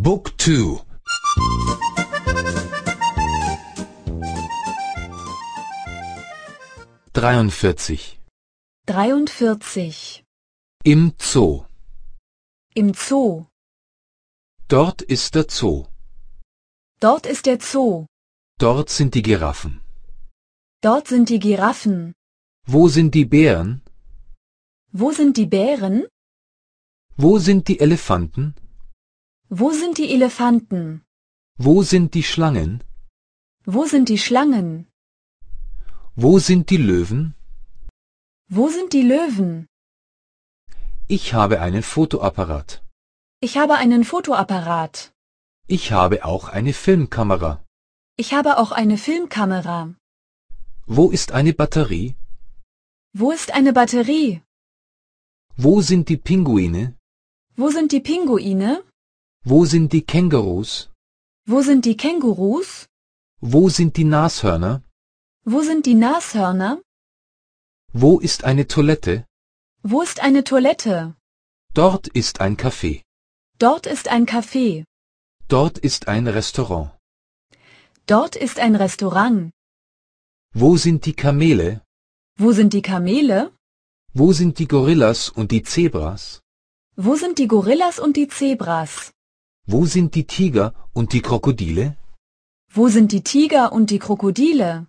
Book 2 43 43 Im Zoo Im Zoo Dort ist der Zoo Dort ist der Zoo Dort sind die Giraffen Dort sind die Giraffen Wo sind die Bären? Wo sind die Bären? Wo sind die Elefanten? Wo sind die Elefanten? Wo sind die Schlangen? Wo sind die Schlangen? Wo sind die Löwen? Wo sind die Löwen? Ich habe einen Fotoapparat. Ich habe einen Fotoapparat. Ich habe auch eine Filmkamera. Ich habe auch eine Filmkamera. Wo ist eine Batterie? Wo ist eine Batterie? Wo sind die Pinguine? Wo sind die Pinguine? Wo sind die Kängurus? Wo sind die Kängurus? Wo sind die Nashörner? Wo sind die Nashörner? Wo ist eine Toilette? Wo ist eine Toilette? Dort ist ein Café. Dort ist ein Café. Dort ist ein Restaurant. Dort ist ein Restaurant. Wo sind die Kamele? Wo sind die Kamele? Wo sind die Gorillas und die Zebras? Wo sind die Gorillas und die Zebras? Wo sind die Tiger und die Krokodile? Wo sind die Tiger und die Krokodile?